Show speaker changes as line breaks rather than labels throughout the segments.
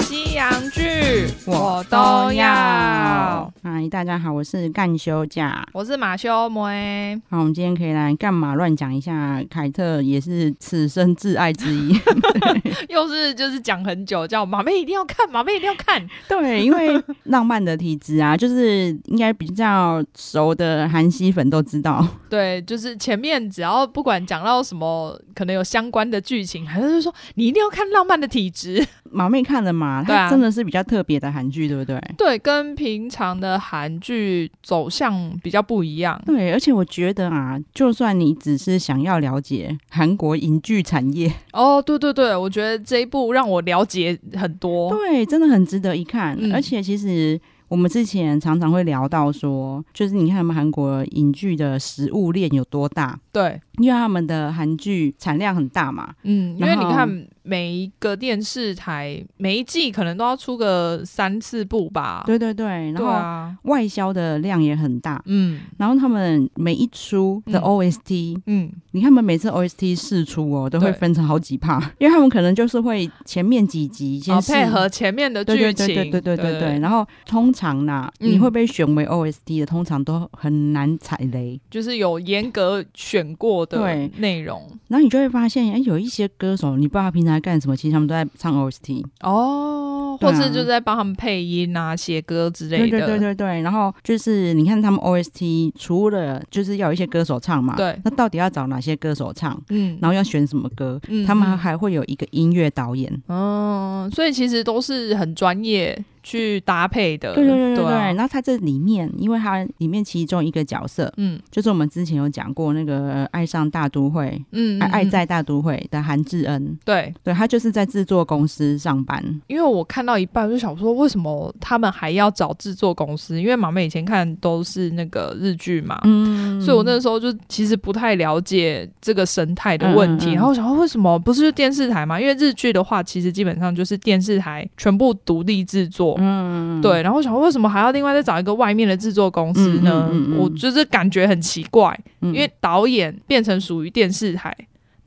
西洋剧我都要嗨，大家好，我是干休假，我是马修梅。好，我们今天可以来干嘛？乱讲一下，凯特也是此生挚爱之一，
又是就是讲很久，叫马妹一定要看，马妹一定要看。对，因为
浪漫的体质啊，就是应该比较熟的韩熙粉都知道。
对，就是前面只要不管讲到什么，可能有相关的剧情，还是是说你一定要看《浪漫的体质》。
毛妹看的嘛？它真的是比较特别的韩剧，对不对？
对，跟平常的韩剧
走向比较不一样。对，而且我觉得啊，就算你只是想要了解韩国影剧产业，
哦，对对对，我觉得这一部让我了解很
多。对，真的很值得一看。而且其实我们之前常常会聊到说，就是你看他们韩国影剧的食物链有多大？对，因为他们的韩剧产量很大嘛。嗯，因为你看。每一个电视台每
一季可能都要出个三四部吧，对对
对，然后外销的量也很大，嗯，然后他们每一出的 OST，嗯，你看他们每次 OST 试出哦，都会分成好几趴，因为他们可能就是会前面几集先配合前面的剧情，对对对对对对，然后通常呢，你会被选为 OST 的，通常都很难踩雷，
就是有严格选过的内容，
然后你就会发现，哎，有一些歌手，你不知道平常。干什么？其实他们都在唱 OST 哦，或是就在
帮他们配音啊、写歌之类的。对对对对
对。然后就是你看他们 OST，除了就是要一些歌手唱嘛，对。那到底要找哪些歌手唱？嗯，然后要选什么歌？嗯，他们还会有一个音乐导演。
嗯，所以其实都是很专业。去搭配的，对对对对，
那它这里面，因为它里面其中一个角色，嗯，就是我们之前有讲过那个爱上大都会，嗯，爱在大都会的韩智恩，对对，他就是在制作公司上班。因
为我看到一半就想说，为什么
他们还要找制作公司？因为马妹以前看都
是那个日剧嘛，嗯，所以我那时候就其实不太了解这个生态的问题，然后想说，为什么不是电视台嘛？因为日剧的话，其实基本上就是电视台全部独立制作。嗯，对，然后想为什么还要另外再找一个外面的制作公司呢？我就是感觉很奇怪，因为导演变成属于电视台。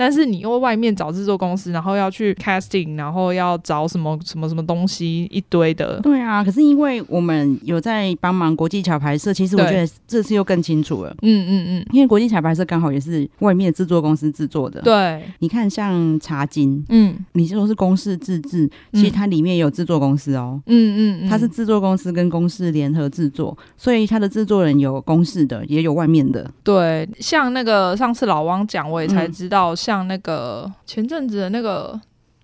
但是你又外面找制作公司，然后要去 casting，然后要找什么什么什
么东西一堆的。对啊，可是因为我们有在帮忙国际桥拍摄，其实我觉得这次又更清楚了。嗯嗯嗯。因为国际桥拍摄刚好也是外面制作公司制作的。对。你看像《茶金》，嗯，你说是公式自制，其实它里面也有制作公司哦。嗯嗯。它是制作公司跟公司联合制作，所以它的制作人有公式的，也有外面的。
对，像那个上次老汪讲，我也才知道像。像那个前阵子的那个，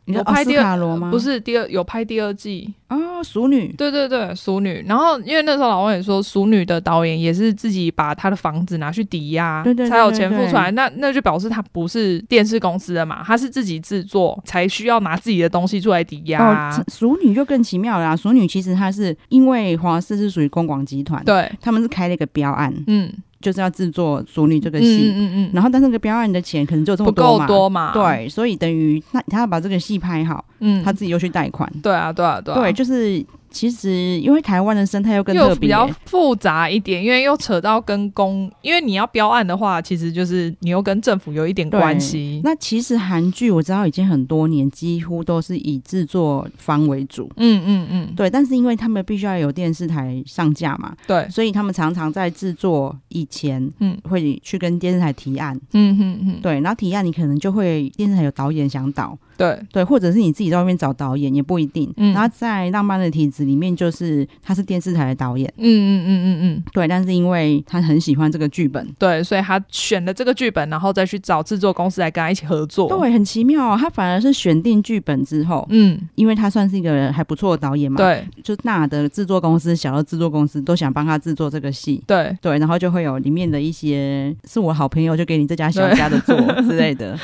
你叫奥斯卡罗吗？不是第二有拍第二季啊，《熟女》对对对，《熟女》。然后因为那时候老王也说，《熟女》的导演也是自己把他的房子拿去抵押，才有钱付出来。那那就表示他不是电视公司的嘛，他是自己制作，才需要拿自己的东西出来抵押。《
熟女》就更奇妙了，《熟女》其实它是因为华视是属于公广集团，对，他们是开了一个标案，嗯。就是要制作《熟女》这个戏，嗯嗯嗯，然后但是个标案的钱可能就这么多嘛，对，所以等于那他要把这个戏拍好，嗯，他自己又去贷款，对啊对啊对，对就是。其实，因为台湾的生态又跟又比较复杂一点，
因为又扯到跟公，因为你要标案的话，其实就是你又跟政府有一点关系。
那其实韩剧我知道已经很多年，几乎都是以制作方为主。嗯嗯嗯，对。但是因为他们必须要有电视台上架嘛，对，所以他们常常在制作以前，嗯，会去跟电视台提案。嗯嗯嗯，对。然后提案你可能就会电视台有导演想导。对对，或者是你自己在外面找导演也不一定。嗯，然后在《浪漫的体质》里面，就是他是电视台的导演，嗯嗯嗯嗯嗯，对。但是因为他很喜欢这个剧本，对，所以他选了这个剧本，然后再去找制作公司来跟他一起合作。对，很奇妙啊！他反而是选定剧本之后，嗯，因为他算是一个还不错的导演嘛，对，就大的制作公司、小的制作公司都想帮他制作这个戏，对对。然后就会有里面的一些是我好朋友，就给你这家、小家的做 之类的，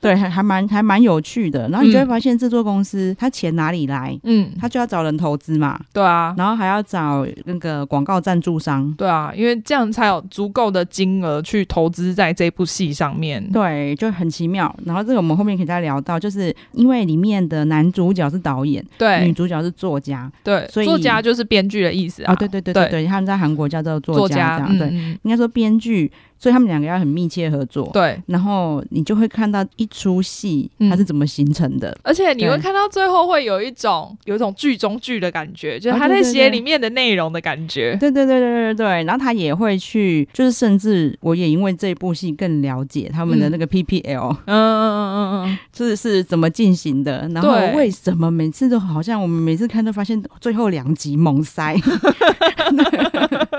对，还还蛮还蛮有趣的。然后你就会发现，制作公司他钱哪里来？嗯，他就要找人投资嘛。对啊，然后还要找那个广告赞助商。对啊，因为这样才有足够的金额去投资在这部戏上面。对，就很奇妙。然后这个我们后面可以再聊到，就是因为里面的男主角是导演，对，女主角是作家，对，作家就是编剧的意思啊。对对对对，他们在韩国叫做作家，这样对，应该说编剧。所以他们两个要很密切合作。对，然后你就会看到一出戏它是怎么形成的，而且你会看
到最后会有一种有一种剧中剧的感觉，就是他在写里面的内容的感觉。
对对对对对对。然后他也会去，就是甚至我也因为这部戏更了解他们的那个 PPL，嗯嗯嗯嗯嗯，是是怎么进行的，然后为什么每次都好像我们每次看都发现最后两集猛塞。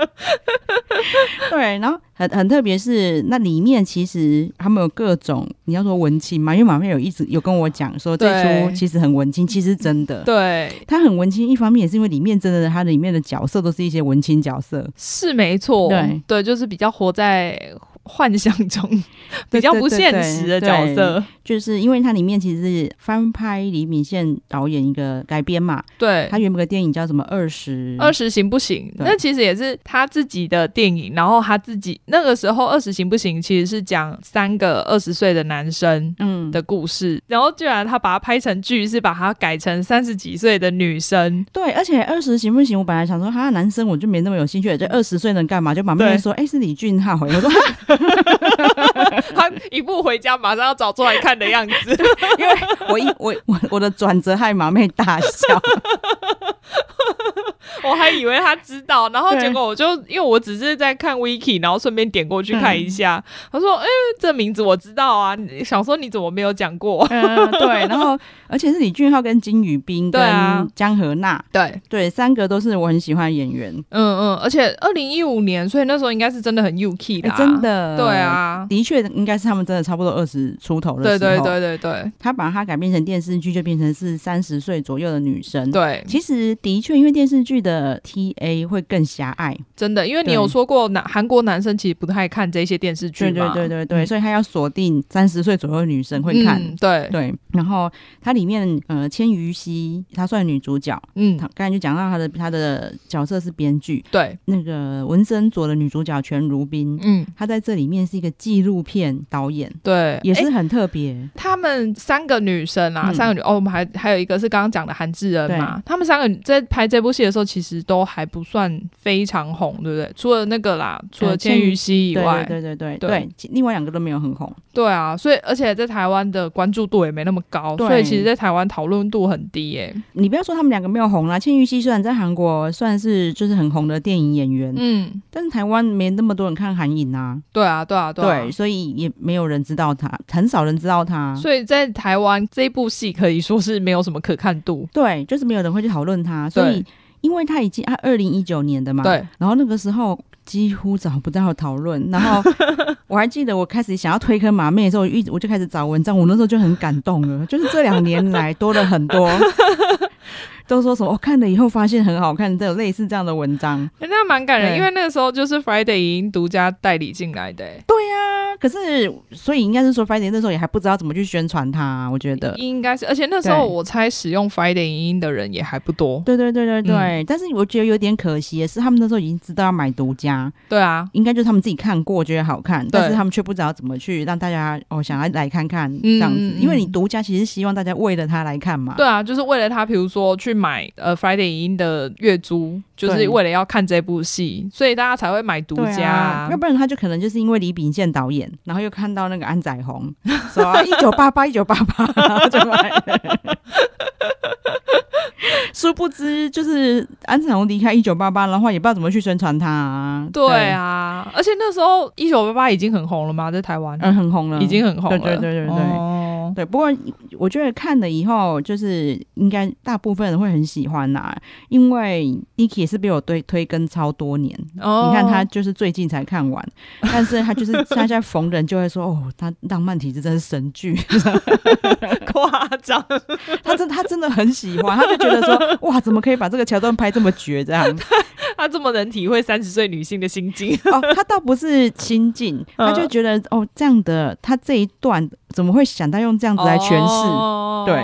对，然后很很特别是那里面，其实他们有各种你要说文青嘛，因为马面有一直有跟我讲说，这出其实很文青，其实真的，对，他很文青。一方面也是因为里面真的，他的里面的角色都是一些文青角色，是没错，
对对，就是比较活在。幻想中 比较不现实的角色，
就是因为它里面其实是翻拍李敏宪导演一个改编嘛。对，他原本的电影叫什么？二十二十
行不行？那其实也是他自己的电影，然后他自己那个时候二十行不行其实是讲三个二十岁的男生嗯的故事，然后居然他把它拍成剧，是把它改成三十几岁的
女生。对，而且二十行不行，我本来想说的男生我就没那么有兴趣，这二十岁能干嘛？就把妹妹说哎是李俊浩、我说。
他一步回家，马上要找出来看的样子，因为
我一我我我的转折害马妹大笑。
我还以为他知道，然后结果我就因为我只是在看 wiki，然后顺便点过去看一下。他说：“哎，这名字我知道啊，想说你怎么没有讲过？”
对，然后 而且是李俊浩跟金宇彬跟江河娜，对对，三个都是我很喜欢的演员。
嗯嗯，而且二零一五年，所以那时候应该是真的很 UK 的，真的。对啊，
的确应该是他们真的差不多二十出头的。对对对对对，他把它改编成电视剧，就变成是三十岁左右的女生。对，其实的确因为电视剧。的 T A 会更狭隘，真的，因为你有说过男韩国男生其实不太看这些电视剧，对对对对对，所以他要锁定三十岁左右的女生会看，对对。然后它里面呃，千禹熙她算女主角，嗯，他刚才就讲到她的她的角色是编剧，对。那个文森佐的女主角全如冰，嗯，她在这里面是一个纪录片导演，对，也是很特别。
他们三个女生啊，三个女哦，我们还还有一个是刚刚讲的韩智恩嘛，他们三个在拍这部戏的时候。其实都还不算非常红，对不对？除了那个
啦，除了千禹熙以外，对对对对，另外两个都没有很红。
对啊，所以而且在台湾的关注度也没那
么高，所以其实，在
台湾讨论度很低。耶。
你不要说他们两个没有红啦，千禹熙虽然在韩国算是就是很红的电影演员，嗯，但是台湾没那么多人看韩影啊。对啊，对啊，对，所以也没有人知道他，很少人知道他。所以在台湾这部戏可以说是没有什么可看度。对，就是没有人会去讨论他，所以。因为他已经啊，二零一九年的嘛，对，然后那个时候几乎找不到讨论，然后 我还记得我开始想要推坑马妹的时候，我我就开始找文章，我那时候就很感动了，就是这两年来多了很多。都说什么？我看了以后发现很好看，都有类似这样的文章，
那蛮感人。因为那个时候就是 Friday 已经独家代理进来的。
对呀，可是所以应该是说 Friday 那时候也还不知道怎么去宣传它，我觉得应
该是。而且那时候我
猜使用 Friday 影音的人也还不多。对对对对对。但是我觉得有点可惜的是，他们那时候已经知道要买独家。对啊。应该就是他们自己看过觉得好看，但是他们却不知道怎么去让大家哦想要来看看这样子。因为你独家其实希望大家为了他来看嘛。对啊，
就是为了他，比如说去。买呃，Friday 影音的月租，就是为了要看这部戏，所以大家才会买独家。要不
然他就可能就是因为李炳宪导演，然后又看到那个安宰红，说一九八八，一九八八，就买了。殊不知，就是安宰弘离开一九八八的话，也不知道怎么去宣传他。对啊，而且那时候一九八八已经很红了吗？在台湾，嗯，很红了，已经很红了，对对对对对，对，不过。我觉得看了以后，就是应该大部分人会很喜欢呐，因为 n i k i 也是被我推推更超多年，你看他就是最近才看完，但是他就是 现在逢人就会说，哦，他浪漫体质真是神剧，夸张，他真他真的很喜欢，他就觉得说，哇，怎么可以把这个桥段拍这么绝这样？
他这么能体会三十岁女性的心境哦，
他倒不是心境，他就觉得哦，这样的他这一段。怎么会想到用这样子来诠释？对，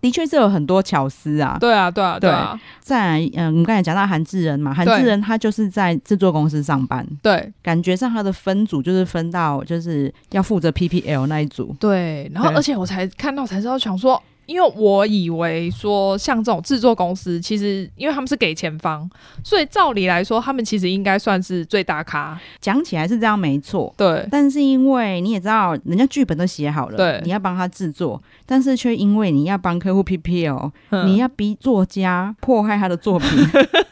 的确是有很多巧思啊。对啊，对啊，对啊。再嗯，我们刚才讲到韩志仁嘛，韩志仁他就是在制作公司上班。对，感觉上他的分组就是分到就是要负责 PPL 那一组。
对，然后而且我才看到才知道，想说。因为我以为说像这种制作公司，其实因为他们是给钱方，所以照理来说，他们其实应该算是最
大咖。讲起来是这样没错，对。但是因为你也知道，人家剧本都写好了，对，你要帮他制作，但是却因为你要帮客户 P P O，你要逼作家迫害他的作品。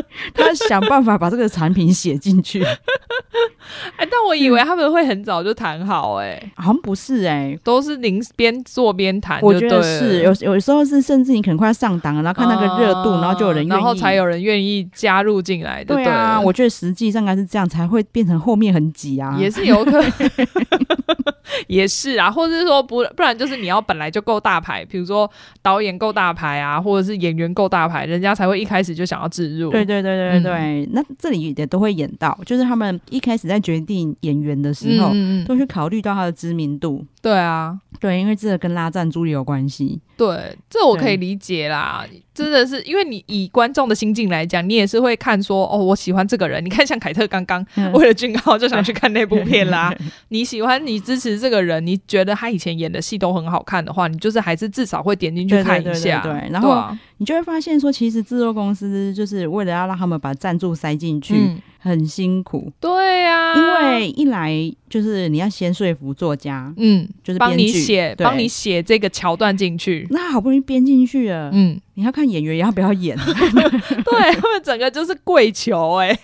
他想办法把这个产品写进去，
哎，但我以为他们会很早就谈好，哎，好像不是，哎，都是您边做边谈。我觉得是有，
有时候是甚至你可能快要上档，了，然后看那个热度，然后就有人，然后才有人
愿意加入进来。对啊，我觉
得实际上应该是这样，才会变成后面很挤啊，也是游客。也
是啊，或者是说不，不然就是你要本来就够大牌，比如说导演够大牌啊，或者是演员够大牌，人家才会一开始就想要植入。对对
对对对，那这里也都会演到，就是他们一开始在决定演员的时候，都去考虑到他的知名度。对啊，对，因为这个跟拉赞助也有关系。
对，这我可以理解啦，真的是因为你以观众的心境来讲，你也是会看说哦，我喜欢这个人，你看像凯特刚刚为了俊浩就想去看那部片啦，你喜欢你支持。这个人，你觉得他以前演的戏都很好看的话，你就是还是至少会点进去看一下，对然后。
你就会发现说，其实制作公司就是为了要让他们把赞助塞进去，很辛苦。对呀，因为一来就是你要先说服作家，嗯，就是帮你写，帮你写这个桥段进去。那好不容易编进去了，嗯，你要看演员要不要演。对，他们整个就是跪求哎，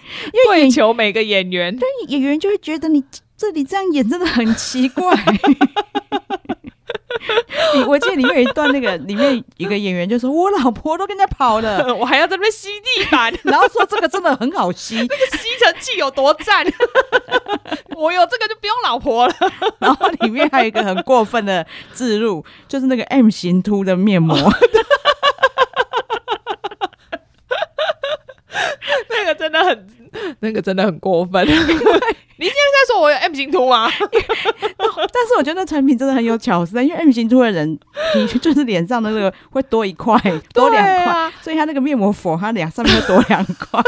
跪求每个演员。但演员就会觉得你这里这样演真的很奇怪。我 我记得里面有一段，那个里面一个演员就说：“我老婆都跟着跑了，我还要在那边吸地板。”然后说这个真的很好吸，那个吸尘
器有多赞！
我有这个就不用老婆了。然后里面还有一个很过分的自入，就是那个 M 型凸的面膜，那个真的很，那个真的很过分。
你现在在说我有 M 型凸吗？
但是我觉得那产品真的很有巧思，因为 M 型猪的人，你就是脸上的那个会多一块、多两块，所以他那个面膜佛，他脸上面会多两块，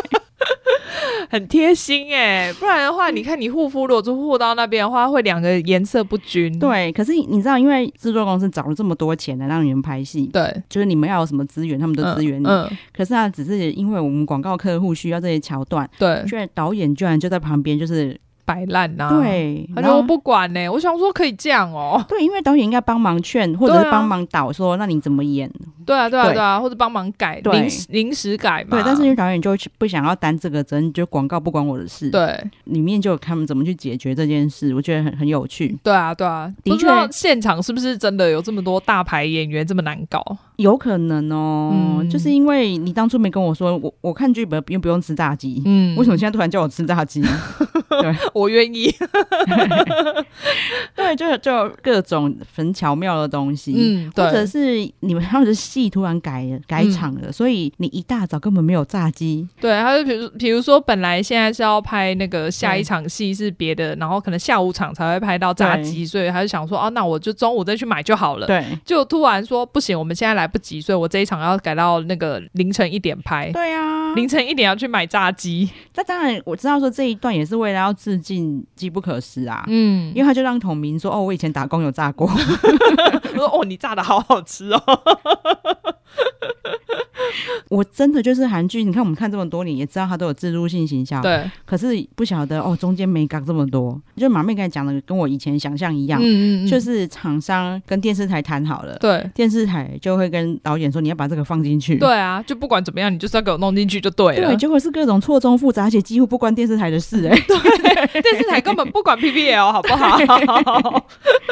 很贴
心哎。不然的
话，你看你护肤，如果就护到那边的话，会两个颜色不均。对，可是你知道，因为制作公司找了这么多钱来让你们拍戏，对，就是你们要有什么资源，他们都资源你。可是啊，只是因为我们广告客户需要这些桥段，对，居然导演居然就在旁边，就是。摆烂呐，对，然我不
管呢，我想说可以这样哦，
对，因为导演应该帮忙劝，或者帮忙导，说那你怎么演？对啊，对啊，对啊，
或者帮忙改，临临时改嘛。对，但是因为
导演就不想要担这个责任，就广告不关我的事。对，里面就他们怎么去解决这件事，我觉得很很有趣。
对啊，对啊，的确，现场是不是真的有这么多大牌演员这么难搞？
有可能哦，就是因为你当初没跟我说，我我看剧本又不用吃炸鸡，嗯，为什么现在突然叫我吃炸鸡？对，我愿意。对，就就各种很巧妙的东西，嗯，或者是你们他们的戏突然改了，改场了，所以你一大早根本没有炸鸡。
对，他就比如比如说本来现在是要拍那个下一场戏是别的，然后可能下午场才会拍到炸鸡，所以他就想说，哦，那我就中午再去买就好了。对，就突然说不行，我们现在来。不急，所以我这一场要改到
那个凌晨一点拍。对啊，凌晨一点要去买炸鸡。那当然，我知道说这一段也是为了要致敬，机不可失啊。嗯，因为他就让统明说：“哦，我以前打工有炸过。”我说：“哦，你炸的好好吃哦。” 我真的就是韩剧，你看我们看这么多年，也知道他都有自入性形象。对，可是不晓得哦，中间没讲这么多。就马妹刚才讲的，跟我以前想象一样，嗯嗯就是厂商跟电视台谈好了，对，电视台就会跟导演说你要把这个放进去。对啊，就不管怎么样，你就是要给我弄进去就对了。结果是各种错综复杂，而且几乎不关电视台的事，哎，
对，电视台根本不管 PPL 好不好，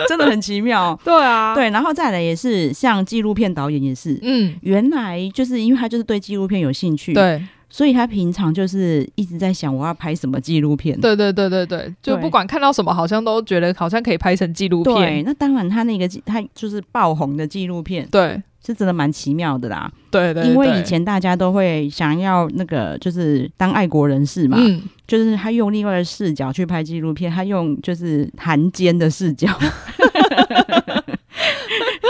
真的很奇妙。对啊，对，然后再来也是像纪录片导演也是，嗯。原来就是因为他就是对纪录片有兴趣，对，所以他平常就是一直在想我要拍什么纪录片。对
对对对对，就不
管看到什么，好像都觉得好像可以拍成纪录片。那当然，他那个他就是爆红的纪录片，对，是真的蛮奇妙的啦。对对，因为以前大家都会想要那个就是当爱国人士嘛，嗯，就是他用另外的视角去拍纪录片，他用就是韩奸的视角，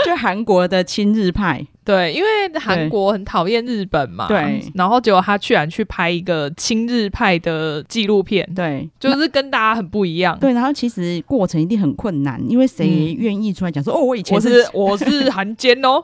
就韩国的亲日派。对，因为韩国很
讨厌日
本嘛，对，
然后结果他居然去拍一个亲日派的纪录
片，对，就是跟大家很不一样，对，然后其实过程一定很困难，因为谁愿意出来讲说哦，我以前我是我是
韩奸哦，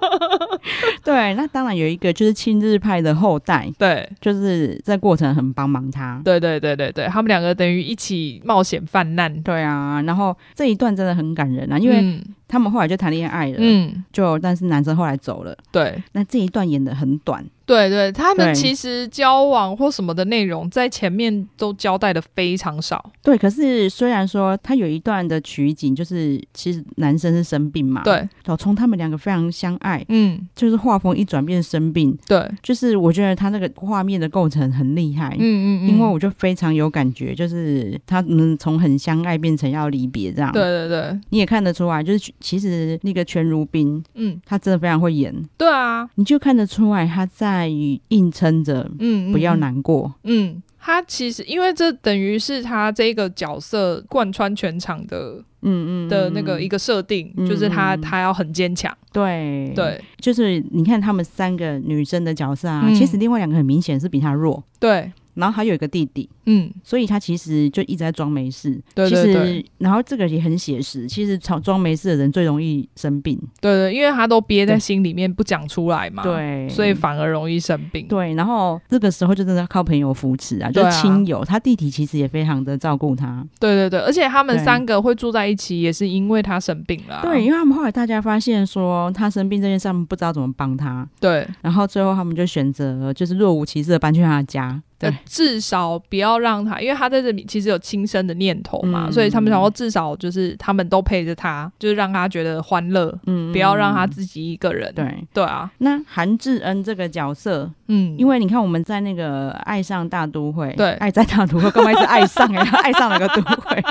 对，那当然有一个就是亲日派的后代，对，就是在过程很帮忙他，对对对对对，他们两个等于一起冒险犯难。对啊，然后这一段真的很感人啊，因为他们后来就谈恋爱了，嗯，就但是呢。男生后来走了，对，那这一段演的很短。
对对，他们其实交往或什么的内容在前
面都交代的非常少。对，可是虽然说他有一段的取景，就是其实男生是生病嘛。对，从他们两个非常相爱，嗯，就是画风一转变生病。对，就是我觉得他那个画面的构成很厉害，嗯嗯，因为我就非常有感觉，就是他们从很相爱变成要离别这样。对对对，你也看得出来，就是其实那个全如冰，嗯，他真的非常会演。对啊，你就看得出来他在。在硬撑着，嗯，不要难过，
嗯，他其实因为这等于是他这个角色贯穿全场的，嗯嗯的那个一个设定，就是他他要很坚
强，对对，就是你看他们三个女生的角色啊，其实另外两个很明显是比他弱，对。然后还有一个弟弟，嗯，所以他其实就一直在装没事。对对对。其实，然后这个也很写实。其实，装装没事的人最容易生病。
对对，因为他都憋在心里面不讲出来嘛。对。所以
反而容易生病。对。然后这个时候就真的靠朋友扶持啊，就亲友。他弟弟其实也非常的照顾他。对对对，而且他们三个会住在一起，也是因为他生病了。对，因为他们后来大家发现说他生病这件事，不知道怎么帮他。对。然后最后他们就选择就是若无其事的搬去他家。对，至少不
要让他，因为他在这里其实有轻生的念头嘛，所以他们想说至少就是他们都陪
着他，就是让他觉得欢乐，嗯，不要让他自己一个人。对，对啊。那韩志恩这个角色，嗯，因为你看我们在那个《爱上大都会》，对，《爱在大都会》刚开始爱上，哎，爱上了个都会，《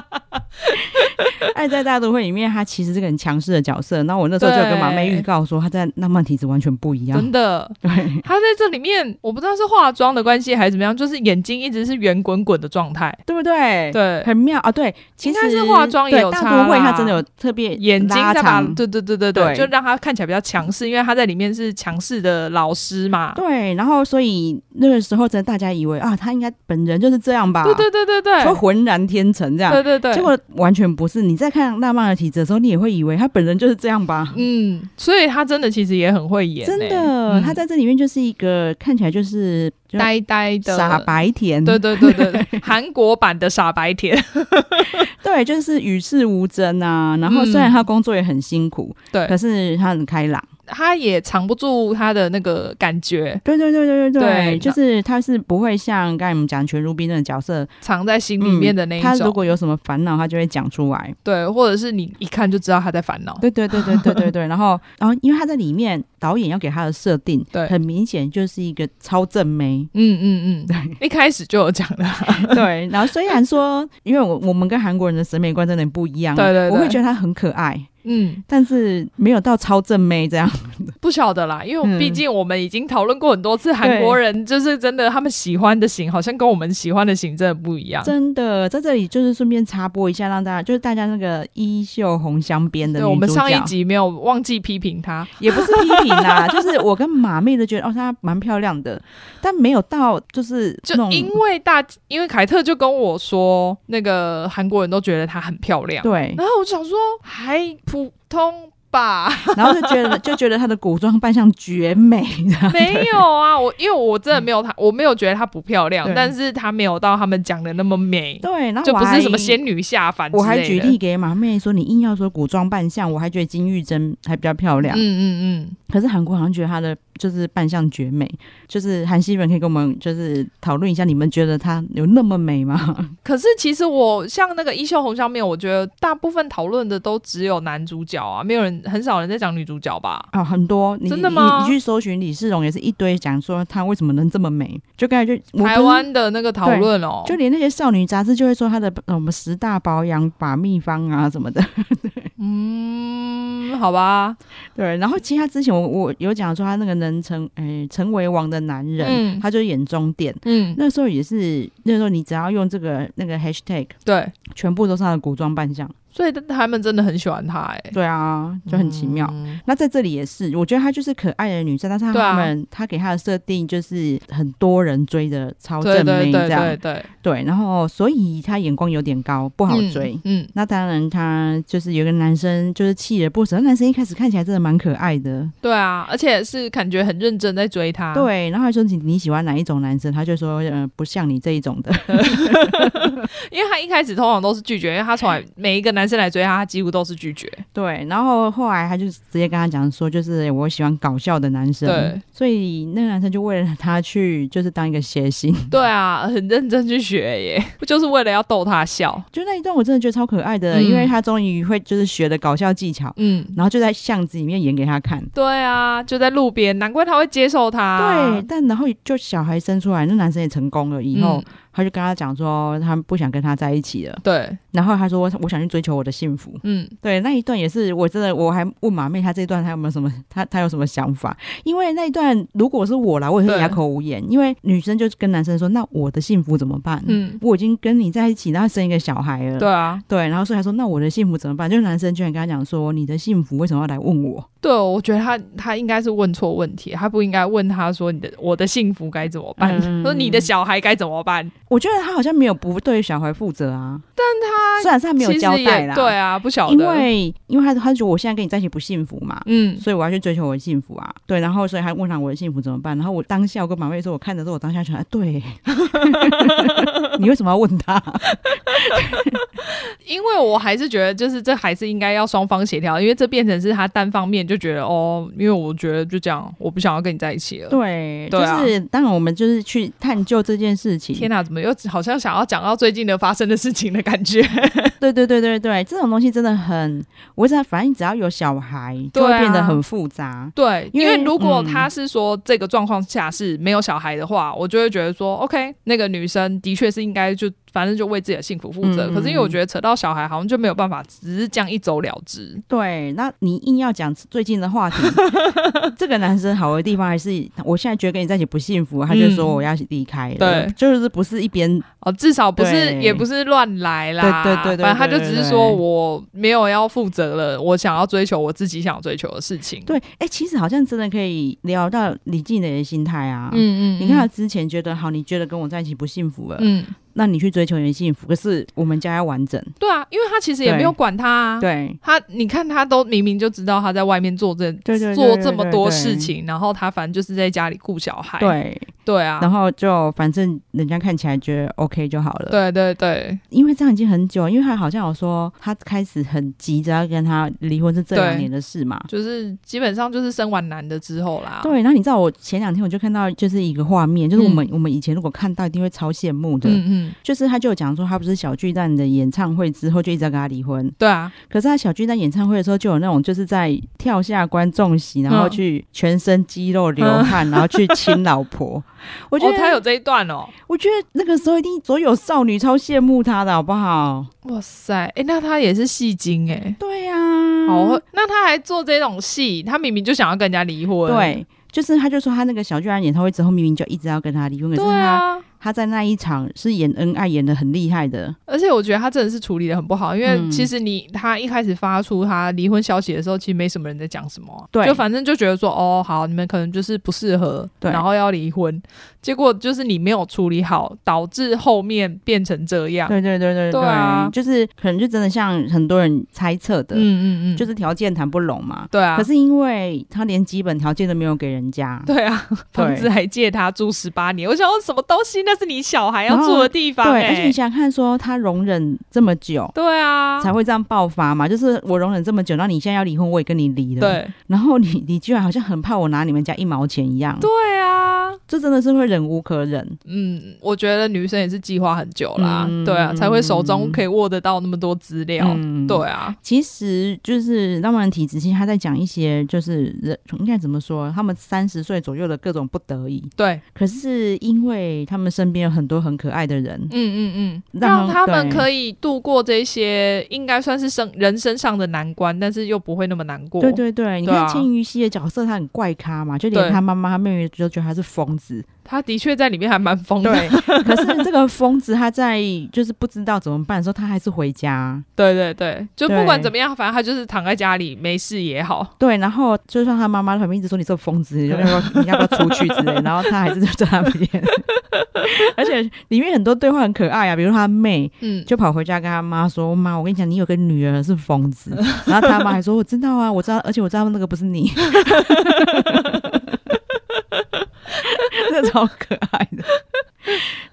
爱在大都会》里面他其实是个很强势的角色。那我那时候就跟马妹预告说，他在《浪漫体质》完全不一样，真
的。对，他在这里面，我不知道是化妆的关系还是怎么样。就是眼睛一直是圆滚滚的状态，对不对？对，很妙啊！对，其实是化妆也有，大都会，他真的有特别眼睛在长，对对对对对，就让他看起来比较强势，因为他在里面是强势
的老师嘛。对，然后所以那个时候，真的大家以为啊，他应该本人就是这样吧？对对对对对，就浑然天成这样。对对对，结果完全不是。你在看浪漫的体质的时候，你也会以为他本人就是这样吧？嗯，所
以他真的其实也很会演。真的，他在
这里面就是一个看起来就是。呆呆的傻白甜，对对对对
对，韩国版的傻白甜，
对，就是与世无争啊。然后虽然他工作也很辛苦，对，可是他很开朗。
他也藏不住他的那
个感觉，对对对对对对，就是他是不会像刚才我们讲全如彬那个角色藏在心里面的那一种。他如果有什么烦恼，他就会讲出来，对，或者是你一看就知道他在烦恼，对对对对对对对。然后，然后因为他在里面，导演要给他的设定，对，很明显就是一个超正妹，嗯嗯嗯，对，一开始就有讲了，对。然后虽然说，因为我我们跟韩国人的审美观真的不一样，对对，我会觉得他很可爱。嗯，但是没有到超正妹这样，不晓得啦，因为毕竟
我们已经讨论过很多次，韩国人就是真的，他们喜欢的型好像跟我们喜欢的型真的不一样。真
的，在这里就是顺便插播一下，让大家就是大家那个衣袖红镶边的，对我们上一集
没有忘记批评她，也不是批评啦，就
是我跟马妹都觉得哦，她蛮漂亮的，但没有到就是就因为大因为
凯特就跟我说，那个韩国人都觉得她很漂亮，对，然后我就想说还。普通吧，然后就觉得就觉得她的古装扮相绝美，没有啊，我因为我真的没有她，我没有觉得她不漂亮，但是她没有到他们讲的那么美，对，然后就不是什么仙女下凡，我还举例
给马妹说，你硬要说古装扮相，我还觉得金玉珍还比较漂亮，嗯嗯嗯。可是韩国好像觉得她的就是扮相绝美，就是韩熙仁可以跟我们就是讨论一下，你们觉得她有那么美吗？
可是其实我像那个《衣袖红香面》，我觉得大部分讨论的都只有男主角啊，没有人很少人在讲女主角吧？
啊，很多真的吗？你去搜寻李世荣，也是一堆讲说她为什么能这么美，就刚才就台湾的那个讨论哦，就连那些少女杂志就会说她的我们十大保养把秘方啊什么的。对嗯，好吧，对。然后其实他之前我。我有讲说他那个能成，诶成为王的男人，他就是眼中点。嗯，那时候也是那时候，你只要用这个那个 hashtag，对，全部都是他的古装扮相。所以他们真的很喜欢他哎，对啊，就很奇妙。那在这里也是，我觉得她就是可爱的女生，但是他们他给她的设定就是很多人追的超正妹这样，对对。然后，所以她眼光有点高，不好追。嗯，那当然，他就是有个男生就是气而不舍，那男生一开始看起来真的蛮可爱的，
对啊，而且是感觉很认真在追他。对，然
后说你你喜欢哪一种男生？他就说，嗯，不像你这一种的，
因为他一开始通常都是拒绝，因为他从来 每一个男。男生来追他，几乎都是拒绝。
对，然后后来他就直接跟他讲说，就是我喜欢搞笑的男生。对，所以那个男生就为了他去，就是当一个谐星。对
啊，很认真去学耶，不 就是为了要逗他笑？就那一段我真的觉得超可爱的，因为他
终于会就是学的搞笑技巧，嗯，然后就在巷子里面演给他看。
对啊，就在路边，难怪他会接受他。对，
但然后就小孩生出来，那男生也成功了，以后。他就跟他讲说，他不想跟他在一起了。对。然后他说，我想去追求我的幸福。嗯，对。那一段也是，我真的我还问马妹，她这一段她有没有什么，她她有什么想法？因为那一段如果是我来，我也是哑口无言。因为女生就跟男生说，那我的幸福怎么办？嗯，我已经跟你在一起，那生一个小孩了。对啊。对，然后所以他说，那我的幸福怎么办？就是男生居然跟他讲说，你的幸福为什么要来问我？
对，我觉得他他应该是问错问题，他不应该问他说你的我的幸福该怎么办，说你的小孩该怎么办。我觉得他好像
没有不对小孩负责啊，
但他虽然是他没有交代啦，对啊，不晓得，因为
因为他他觉得我现在跟你在一起不幸福嘛，嗯，所以我要去追求我的幸福啊，对，然后所以他问他我的幸福怎么办，然后我当下我跟马妹说，我看着说我当下想，得，对，你为什么要问他？
因为我还是觉得就是这还是应该要双方协调，因为这变成是他单方面就。就觉得哦，因为我觉得就这样，我不想要跟你在
一起了。对，就是当然我们就是去探究这件事情。天哪，怎么又好像想要讲到最近的发生的事情的感觉？对对对对对，这种东西真的很，我在反正只要有小孩就会变得很复杂。
对，因为如果他是说这个状况下是没有小孩的话，我就会觉得说，OK，那个女生的确是应该就反正就为自己的幸福负责。可是因为我觉得扯到小孩，好像就没有办法只是这样一走了
之。对，那你硬要讲最。近的话题，这个男生好的地方还是，我现在觉得跟你在一起不幸福，他就说我要离开，对，就是不是一边哦，至少不是也不
是乱来啦，对对对，反正他就只是说我没有要负责
了，我想要追求我自己想追求的事情，对，哎，其实好像真的可以聊到李静的心态啊，嗯嗯，你看他之前觉得好，你觉得跟我在一起不幸福了，嗯。那你去追求原幸福，可是我们家要完整。
对啊，因为他其实也没有管他，啊。对他，你看他都明明就知道他在外面做这做这么多事情，然后他反正就是
在家里顾小孩。对对啊，然后就反正人家看起来觉得 OK 就好了。对对对，因为这样已经很久，因为他好像有说他开始很急着要跟他离婚，是这两年的事嘛。就
是基本上就是生完男的之后啦。
对，那你知道我前两天我就看到就是一个画面，就是我们我们以前如果看到一定会超羡慕的。嗯嗯。就是他就有讲说，他不是小巨蛋的演唱会之后就一直要跟他离婚。对啊，可是他小巨蛋演唱会的时候就有那种，就是在跳下观众席，然后去全身肌肉流汗，然后去亲老婆。我觉得他有
这一段哦。
我觉得那个时候一定所有少女超羡慕他的，好不好？哇塞，哎，那他也是戏精哎。对呀。
好，那他还做这种戏，他明明就想要跟人家离婚。对，
就是他就说他那个小巨蛋演唱会之后，明明就一直要跟他离婚，可是他。他在那一场是演恩爱演的很厉害的，
而且我觉得他真的是处理的很不好，因为其实你他一开始发出他离婚消息的时候，其实没什么人在讲什么，对，就反正就觉得说哦好，你们可能就是不适
合，然后要离婚，
结果就是你没有处理好，导致后面变
成这样，对对对对对，就是可能就真的像很多人猜测的，嗯嗯嗯，就是条件谈不拢嘛，对啊，可是因为他连基本条件都没有给人家，对啊，房子还
借他住十八年，我想说什么东西呢？那是你小孩要住的地方对，而且你
想看说他容忍这么久，对啊，才会这样爆发嘛。就是我容忍这么久，那你现在要离婚，我也跟你离了。对，然后你你居然好像很怕我拿你们家一毛钱一样。对啊。这真的是会忍无可忍，
嗯，我觉得女生也是计划很久啦，对啊，才会手中可以握得到那么多资料，对啊，
其实就是浪漫体子欣他在讲一些就是人应该怎么说，他们三十岁左右的各种不得已，对，可是因为他们身边有很多很可爱的人，嗯嗯嗯，让他们可以
度过这些应该算是生人生上的难关，但是又不会那么难过，对对对，你看青
鱼溪的角色，他很怪咖嘛，就连他妈妈、他妹妹都觉得他是疯。疯子，
他的确在里面还蛮疯的。对，
可是这个疯子他在就是不知道怎么办的时候，他还是回家。对对对，就不管怎么
样，反正他就是躺在家里没事也好。
对，然后就算他妈妈旁边一直说你是疯子，你就说你要不要出去之类，然后他还是就在那边。而且里面很多对话很可爱啊，比如他妹就跑回家跟他妈说：“妈，我跟你讲，你有个女儿是疯子。”然后他妈还说：“我知道啊，我知道，而且我知道那个不是你。” 这种超可爱的，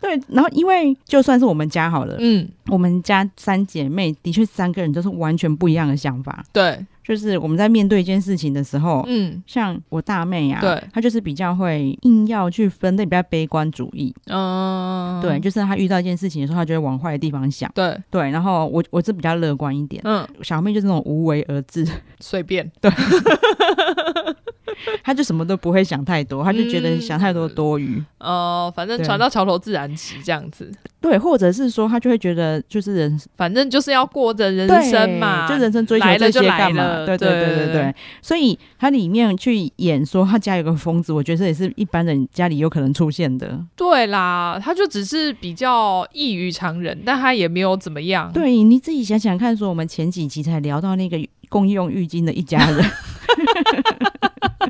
对。然后，因为就算是我们家好了，嗯，我们家三姐妹的确三个人都是完全不一样的想法。对，就是我们在面对一件事情的时候，嗯，像我大妹呀，对，她就是比较会硬要去分，那比较悲观主义。
嗯，对，就
是她遇到一件事情的时候，她就会往坏的地方想。对，对。然后我我是比较乐观一点，嗯，小妹就是那种无为而治，随便。对。他就什么都不会想太多，他就觉得想太多多余。
哦，反正船到桥头自然直这样子。
对，或者是说他就会觉得，就是人反正就是要过着人生嘛，就人生追求这些干嘛？对对对对对。所以他里面去演说他家有个疯子，我觉得这也是一般人家里有可能出现的。
对啦，他就只是比较异于常人，但他也没有怎么样。
对你自己想想看，说我们前几集才聊到那个共用浴巾的一家人。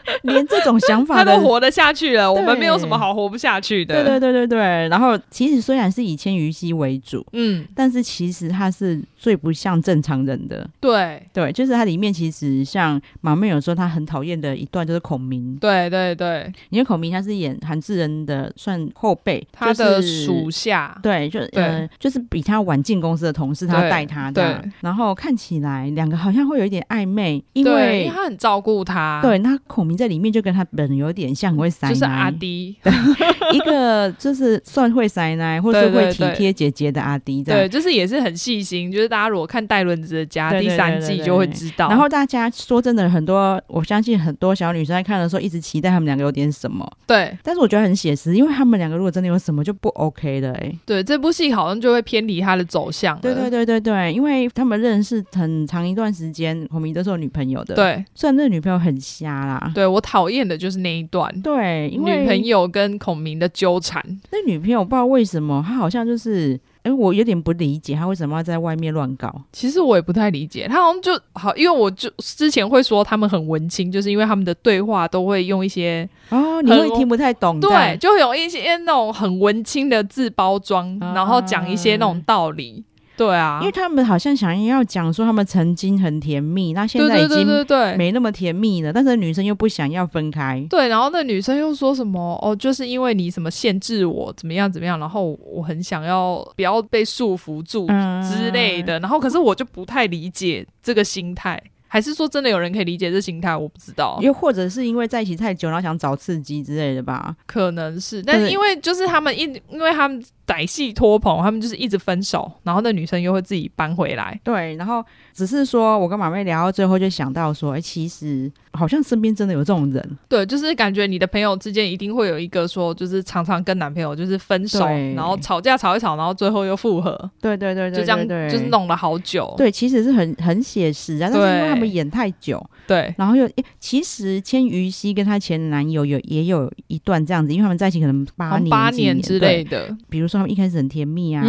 连这种想法他都活
得下去了，我们没有什么好活不下去的。对对
对对对。然后其实虽然是以千余熙为主，嗯，但是其实他是最不像正常人的。对对，就是他里面其实像马妹有说他很讨厌的一段就是孔明。对对对。因为孔明他是演韩志仁的算后辈，他的属下。对，就对，就是比他晚进公司的同事，他带他的。对。然后看起来两个好像会有一点暧昧，因为因为他
很照顾他。对，
那孔明。在里面就跟他本有点像会塞就是阿迪 一个就是算会塞奶或者会体贴姐姐的阿迪，对，就
是也是很细心。就是大家如果看《戴伦的家》第三季就会知道。然后
大家说真的，很多我相信很多小女生在看的时候一直期待他们两个有点什么。对，但是我觉得很写实，因为他们两个如果真的有什么就不 OK 的哎。
对，这部戏好像就会偏离他的走向。
对对对对对，因为他们认识很长一段时间，红迷都是有女朋友的。对，虽然那女朋友很瞎啦。
对。我讨厌的就是那一段，对，女朋友跟孔明的纠缠。
那女朋友不知道为什么，她好像就是，哎，我有点不理解她为什么要在外面乱搞。其实我也不太理解，她好像就好，因为我就
之前会说他们很文青，就是因为他们的对话都会用一些
啊，你会听不太懂，对，就
有一些那种很文青的字包装，然后讲一些那种道理。
对啊，因为他们好像想要讲说他们曾经很甜蜜，那现在已经对对没那么甜蜜了。但是女生又不想要分开，
对。然后那女生又说什么？哦，就是因为你什么限制我，怎么样怎么样，然后我很想要不要被束缚住之类的。然后可是我就不太理解这个心态，还是说真的有人可以理解这心态？我不知道。又
或者是因为在一起太久，然后想找刺激之类的吧？可能是。但因为
就是他们一，因为他们。歹戏拖棚，他们就是一直分手，然后那女生又会自己搬回
来。对，然后只是说我跟马妹聊到最后，就想到说，哎，其实好像身边真的有这种人。
对，就是感觉你的朋友之间一定会有一个说，就是常常跟男朋友就是分手，然后吵架吵一吵，然后最后又复合。对对对对，就这样，就是弄了好久。对，
其实是很很写实啊，但是因为他们演太久，对，然后又其实千于熙跟她前男友有也有一段这样子，因为他们在一起可能八年八年之类的，比如。说他们一开始很甜蜜啊，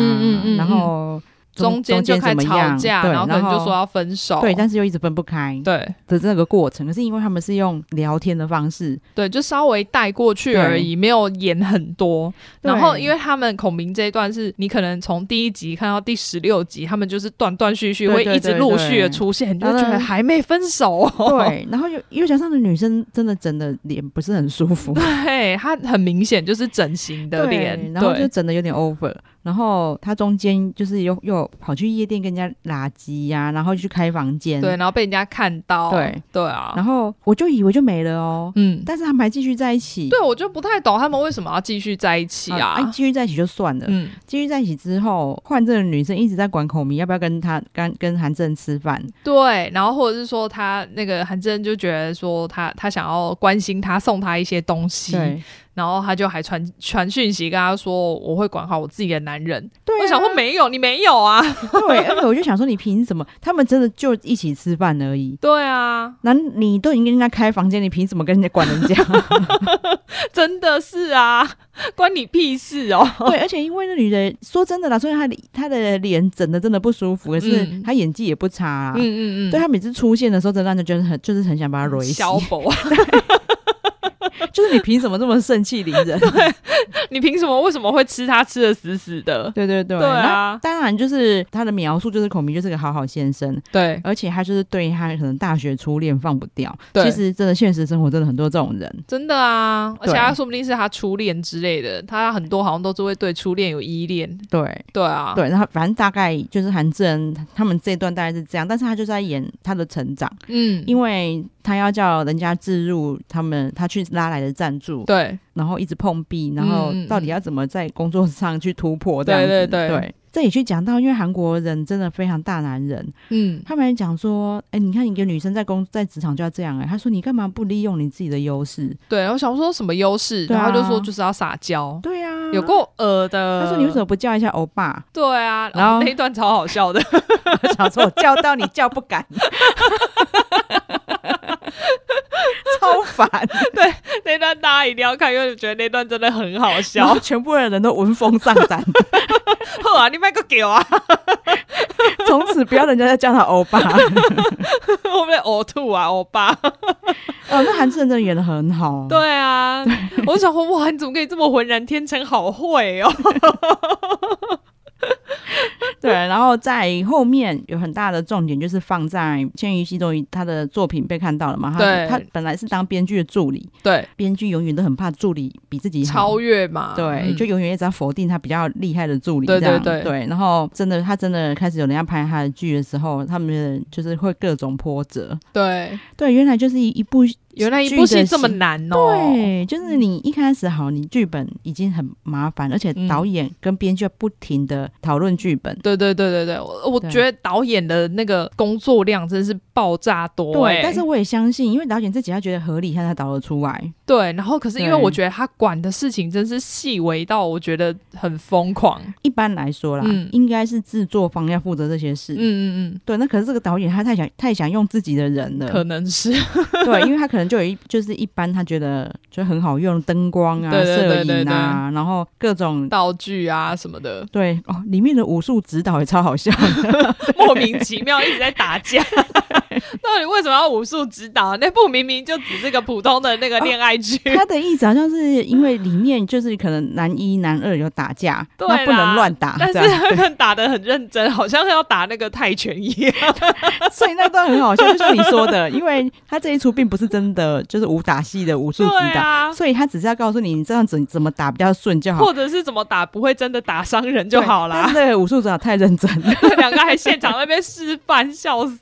然后。中间就开始吵架，然后可能就说要分手，对，但是又一直分不开，对的这个过程。可是因为他们是用聊天的方式，
对，就稍微带过去而已，
没有演很多。然后因
为他们孔明这一段是你可能从第一集看到第十六集，他们就是断断续续会一直陆续的出现，就觉得还没分手。对，然
后又又加上的女生真的整的脸不是很舒服，对她很明显就是整形的脸，然后就整的有点 over。然后他中间就是又又跑去夜店跟人家拉机呀，然后去开房间，对，然后被人家看到，对对啊。然后我就以为就没了哦，嗯。但是他们还继续在一起，
对，我就不太懂他们为什么要继续在一起啊？哎，继
续在一起就算了，嗯。继续在一起之后，患症的女生一直在管孔明要不要跟他跟跟韩正吃饭？
对，然后或者是说他那个韩正就觉得说他他想要关心他，送他一些东西。然后他就还传传讯息，跟他说我会管好我自己的男人。对，我想说没有，你没有啊。
对，而且我就想说，你凭什么？他们真的就一起吃饭而已。对啊，那你都已经跟人家开房间，你凭什么跟人家管人家？真的是啊，关你屁事哦。对，而且因为那女人，说真的啦，虽然她的她的脸整的真的不舒服，可是她演技也不差啊。嗯嗯嗯。对她每次出现的时候，真的让人觉得很就是很想把她揉一下。小
就是你凭什么这么盛气凌人？你凭什么？为什么会吃他吃的死死的？
对对对，对啊。当然，就是他的描述，就是孔明就是个好好先生。对，而且他就是对他可能大学初恋放不掉。对，其实真的现实生活真的很多这种人。真的
啊，而且他说不定是他初恋之类的。他很多好像都是会对初恋有依恋。对对啊，对，
然后反正大概就是韩志仁他们这段大概是这样，但是他就在演他的成长。嗯，因为他要叫人家自入，他们他去拉。来的赞助，对，然后一直碰壁，然后到底要怎么在工作上去突破？这样子，对，这也去讲到，因为韩国人真的非常大男人，嗯，他们讲说，哎，你看一个女生在工在职场就要这样哎，他说你干嘛不利用你自己的优势？对，我
想说什么优势？然后就说就是要撒娇，对啊，有过呃的，他说你为什么不叫一
下欧巴？对
啊，然后那一
段超好笑的，想说我叫到你叫不敢。超烦！对那
段大家一定要看，因为你觉得那段真的很好笑，全
部的人都闻风丧胆。
啊，你卖个狗啊！
从此不要人家再叫他欧巴，不
会呕吐啊欧巴。
哦，那韩志恩真的演的很好。
对啊，我想哇，你怎么可以这么浑然天成？好会哦。
对，然后在后面有很大的重点就是放在千与西终于他的作品被看到了嘛？对，他本来是当编剧的助理，对，编剧永远都很怕助理比自己超越嘛？对，就永远一直在否定他比较厉害的助理，对对对。对，然后真的他真的开始有人要拍他的剧的时候，他们就是会各种波折。对对，原来就是一一部。原来一部戏这么难哦！对，就是你一开始好，你剧本已经很麻烦，而且导演跟编剧不停的讨论剧本。对对对对对，我我觉得导演的那个工作量真是爆
炸多。对，但是我
也相信，因为导演自己他觉得合理，他才导得出来。对，然后可是因为我觉得
他管的事情真是细微到我觉得很疯狂。一般
来说啦，应该是制作方要负责这些事。嗯嗯嗯，对，那可是这个导演他太想太想用自己的人了，可能是对，因为他可能。就有一就是一般他觉得就很好用灯光啊摄影啊，然后各种
道具啊什么的。
对哦，里面的武术指导也超好笑，
莫名其妙一直在打架。到底为什么要武术指导？那部明明就只是个普通的那个恋爱剧。他的意思
好像是因为里面就是可能男一男二有打架，那不能乱打，但是他能
打的很认真，好像是要打那个泰拳一样，所以那段很好笑，就像你说的，因为
他这一出并不是真。的，就是武打戏的武术指导，所以他只是要告诉你，你这样子怎么打比较顺就好，或
者是怎么打不会真的打伤人就好了。
那个武术指导太认真了，
两个还现场那边示范，笑死。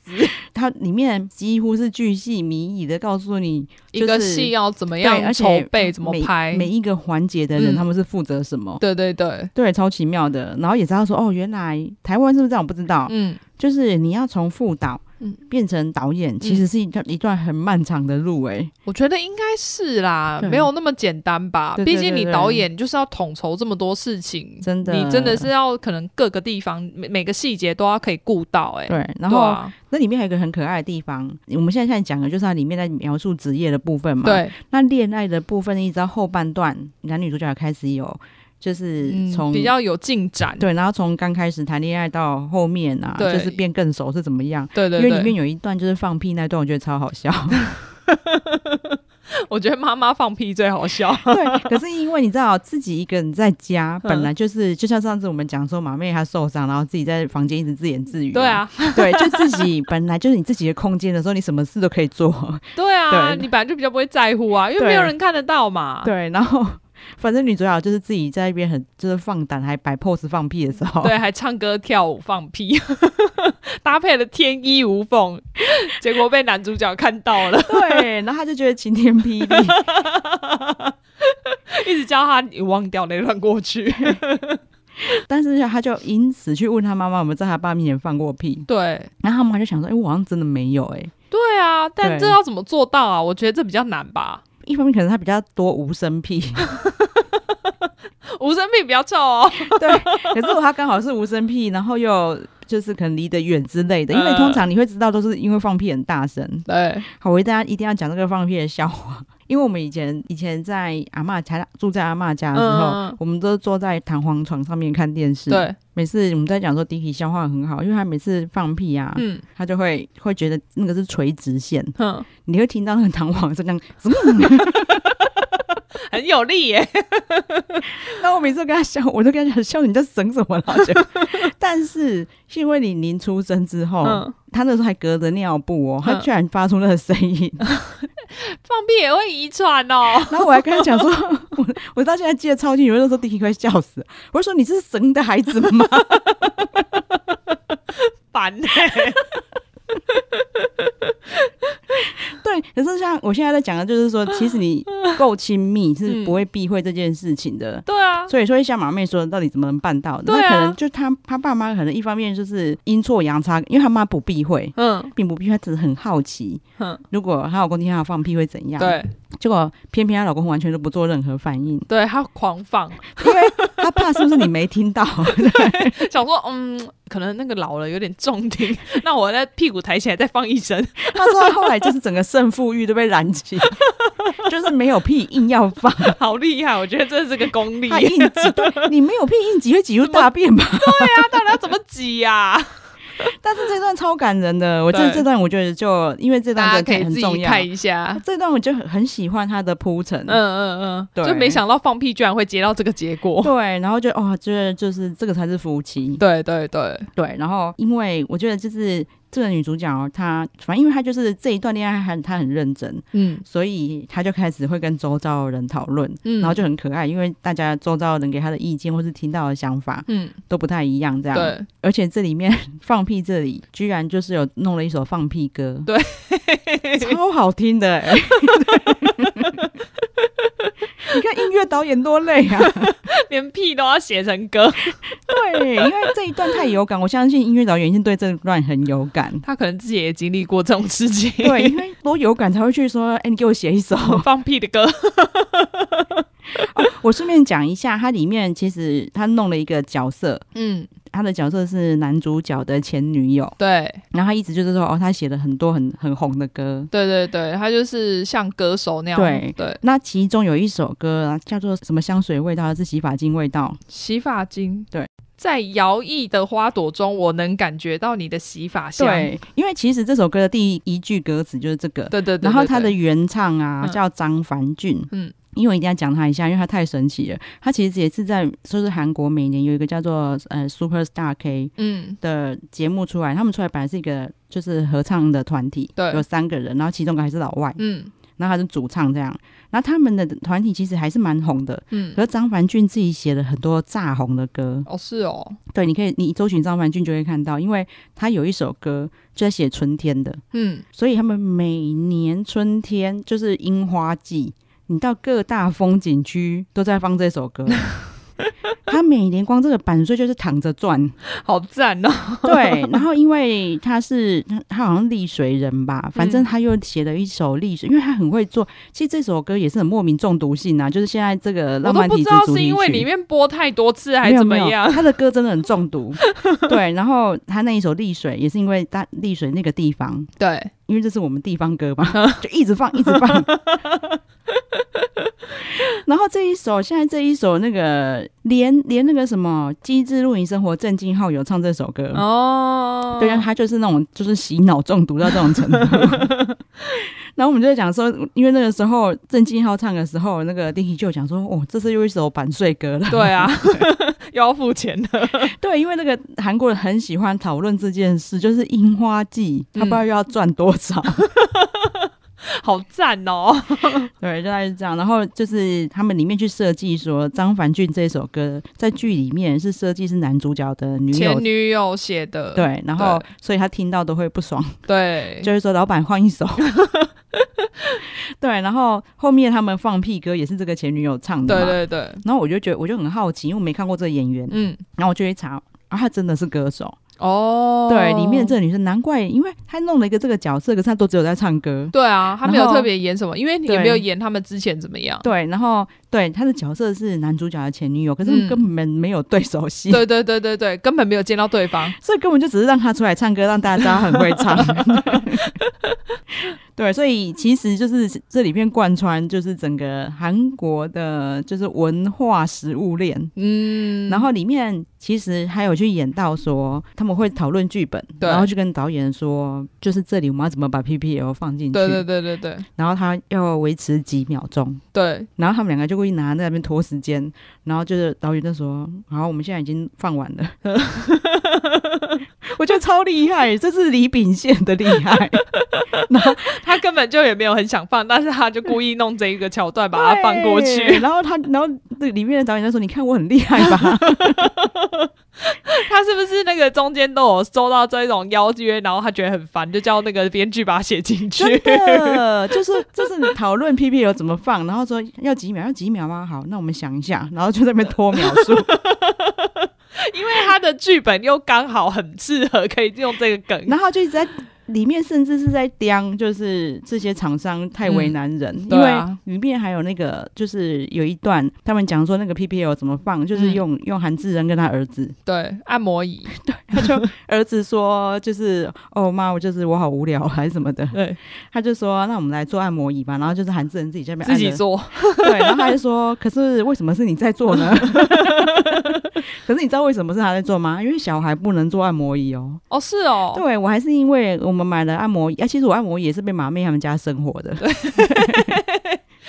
他里面几乎是巨细靡遗的告诉你，一个戏要怎么样，而且筹备怎么拍，每一个环节的人他们是负责什么。对对对，对，超奇妙的。然后也知道说，哦，原来台湾是不是这样？我不知道，嗯，就是你要从副导。嗯，变成导演其实是一段一段很漫长的路哎，我觉得应该是啦，没
有那么简单吧。毕竟你导演就是要统筹这么多事情，真的，你真的是要可能各个地方每每个细节都要可以顾到哎。对，然后
那里面还有一个很可爱的地方，我们现在在讲的就是它里面在描述职业的部分嘛。对，那恋爱的部分一直到后半段，男女主角也开始有。就是从比较有进展，对，然后从刚开始谈恋爱到后面啊，就是变更熟是怎么样，对对，因为里面有一段就是放屁那段，我觉得超好笑。我
觉得妈妈放屁最
好笑。对，可是因为你知道，自己一个人在家，本来就是就像上次我们讲说，马妹她受伤，然后自己在房间一直自言自语。对啊，对，就自己本来就是你自己的空间的时候，你什么事都可以做。
对啊，你本来就比较不会在乎啊，因为没有人看得到嘛。
对，然后。反正女主角就是自己在一边很就是放胆还摆 pose 放屁的时候，对，
还唱歌跳舞放屁，搭配的天衣无缝，结果被男主角看到了，对，然后他就
觉得晴天霹
雳，一直叫他你忘掉那段过去，
但是他就因此去问他妈妈有没有在他爸面前放过屁，对，然后他妈就想说，哎，我好像真的没有，哎，
对啊，但这要怎么做到啊？我觉得这比较难吧。
一方面可能他比较多无声屁，
无声屁比较臭哦。对，
可是他刚好是无声屁，然后又就是可能离得远之类的，因为通常你会知道都是因为放屁很大声。对，好，我大家一定要讲这个放屁的笑话。因为我们以前以前在阿妈家住在阿妈家的时候，我们都坐在弹簧床上面看电视。对，每次我们在讲说 Dicky 消化很好，因为他每次放屁啊，他就会会觉得那个是垂直线。嗯，你会听到那个弹簧是样，
很有力耶！
那我每次跟他笑，我都跟他讲笑，你在整什么了？但是是因为你临出生之后，他那时候还隔着尿布哦，他居然发出那个声音，
放屁也会遗传哦。然后我还跟他讲说，
我我到现在记得超清楚，那时候弟弟快笑死，我说你是神的孩子吗？烦嘞！对，可是像我现在在讲的，就是说，其实你 够亲密，是不会避讳这件事情的。对啊，所以说像马妹说，到底怎么能办到？对啊，可能就他他爸妈可能一方面就是阴错阳差，因为他妈不避讳，嗯，并不避讳，只是很好奇，嗯，如果她老公听到放屁会怎样？对。结果偏偏她老公完全都不做任何反应，对
她狂放，因为
他怕是不是你没听到，
想说嗯，可能那个老了有点重听，那我在屁股抬起来再放一
声。他说后来就是整个胜负欲都被燃起，就是没有屁硬要放，
好厉害，我觉得这是个功力。硬挤，
你没有屁硬挤会挤出大便吧？对呀，到底要怎么挤呀？但是这段超感人的，我这这段我觉得就因为这段可以自己看一下，这段我就很很喜欢他的铺陈，嗯嗯嗯，就没想到放屁居然会接到这个结果，对，然后就哦，觉得就是这个才是夫妻，对对对对，然后因为我觉得就是。这个女主角她反正因为她就是这一段恋爱还她很认真，嗯，所以她就开始会跟周遭的人讨论，嗯，然后就很可爱，因为大家周遭的人给她的意见或是听到的想法，嗯，都不太一样，这样，对。而且这里面放屁，这里居然就是有弄了一首放屁歌，对，超好听的，你看音乐导演多累啊，连屁都要写成歌，对，因为这一段太有感，我相信音乐导演一定对这段很有感。他可能自己也经历过这种事情，对，因为多有感才会去说，哎，你给我写一首 放屁的歌。我顺便讲一下，它里面其实他弄了一个角色，嗯，他的角色是男主角的前女友，对。然后他一直就是说，哦，他写了很多很很红的歌，
对对对，他就是像歌手那样，对
对。那其中有一首歌叫做什么香水味道还是洗发精味道？
洗发精，对。在摇曳的花朵中，我能感觉到你的洗发香。对，
因为其实这首歌的第一句歌词就是这个。对对对。然后它的原唱啊叫张凡俊。嗯。因为我一定要讲他一下，因为他太神奇了。他其实也是在就是韩国每年有一个叫做呃 Super Star K 嗯的节目出来，他们出来本来是一个就是合唱的团体，对，有三个人，然后其中个还是老外，嗯，然后他是主唱这样。然后他们的团体其实还是蛮红的，嗯，可张凡俊自己写了很多炸红的歌哦，是哦，对，你可以你搜寻张凡俊就会看到，因为他有一首歌就在写春天的，嗯，所以他们每年春天就是樱花季，你到各大风景区都在放这首歌。他每年光这个版税就是躺着赚，好赚哦。对，然后因为他是他好像丽水人吧，反正他又写了一首丽水，因为他很会做。其实这首歌也是很莫名中毒性啊，就是现在这个我都不知道是因为里
面播太多次还是怎么样，他
的歌真的很中毒。对，然后他那一首丽水也是因为他丽水那个地方，对，因为这是我们地方歌嘛，就一直放一直放。然后这一首，现在这一首，那个连连那个什么《机智露营生活》，郑敬浩有唱这首歌哦。对啊，他就是那种就是洗脑中毒到这种程度。然后我们就在讲说，因为那个时候郑敬浩唱的时候，那个丁弟就讲说，哦，这是又一首版税歌了。对啊，又要付钱的。对，因为那个韩国人很喜欢讨论这件事，就是樱花季，他不知道又要赚多少。好赞哦！对，就概是这样，然后就是他们里面去设计说张凡俊这首歌在剧里面是设计是男主角的女友前女
友写的，对，然后
所以他听到都会不爽，对，就是说老板换一首，对，然后后面他们放屁歌也是这个前女友唱的，对对对，然后我就觉得我就很好奇，因为我没看过这个演员，嗯，然后我就去查，啊，他真的是歌手。哦，对，里面这个女生难怪，因为她弄了一个这个角色，可是她都只有在唱歌。对
啊，她没有特别演什么，因为也没有演他们之前怎么样。
对，然后对她的角色是男主角的前女友，可是根本没有对手戏。对对对对对，根本没有见到对方，所以根本就只是让她出来唱歌，让大家知道很会唱。对，所以其实就是这里面贯穿就是整个韩国的，就是文化食物链。嗯，然后里面其实还有去演到说他们会讨论剧本，然后就跟导演说，就是这里我要怎么把 P P L 放进去？对对对对对。然后他要维持几秒钟。对。然后他们两个就故意拿在那边拖时间，然后就是导演就说：“然后我们现在已经放完了。”我觉得超厉害，这是李秉宪的厉害。
然后。他根本就也没有很想放，但是他就故意弄这一个桥段把它放过去。然
后他，然后那里面的导演就说：“你看我很厉害吧？”
他是不是那个中间都有收到这种邀约，然后他觉得很烦，就叫那个编剧把它写进去？
就是就是讨论 p p 有怎么放，然后说要几秒，要几秒吗？好，那我们想一下，然后就在那边拖描述。
因为他的剧本又刚好很适合可以用这个梗，然后
就一直在。里面甚至是在刁，就是这些厂商太为难人，因为里面还有那个就是有一段他们讲说那个 P P l 怎么放，就是用用韩志仁跟他儿子，对，按摩椅，对，他就儿子说就是哦妈我就是我好无聊还是什么的，对，他就说那我们来做按摩椅吧，然后就是韩志仁自己在那边自己做，对，然后他就说可是为什么是你在做呢？可是你知道为什么是他在做吗？因为小孩不能坐按摩椅哦。哦，是哦。对，我还是因为我们买了按摩椅。哎，其实我按摩椅也是被马妹他们家生活的。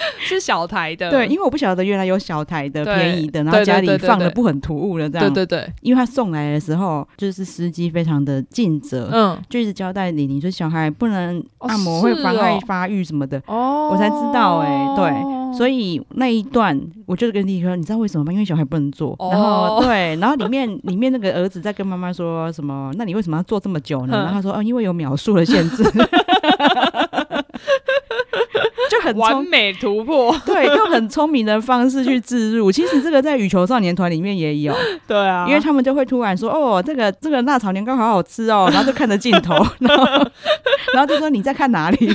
是小台的，对，因为
我不晓得原来有小台的便宜的，然后家里放的不很突兀的这样。对对对，因为他送来的时候就是司机非常的尽责，嗯，就一直交代你，你说小孩不能按摩会妨碍发育什么的，哦，我才知道哎，对，所以那一段我就跟你说，你知道为什么吗？因为小孩不能做，然后对，然后里面里面那个儿子在跟妈妈说什么？那你为什么要做这么久呢？然后他说，哦，因为有秒数的限制。完
美突破，对，用
很聪明的方式去置入。其实这个在羽球少年团里面也有，
对啊，因为他
们就会突然说：“哦，这个这个辣炒年糕好好吃哦。”然后就看着镜头，然后然后就说：“你在看哪里？”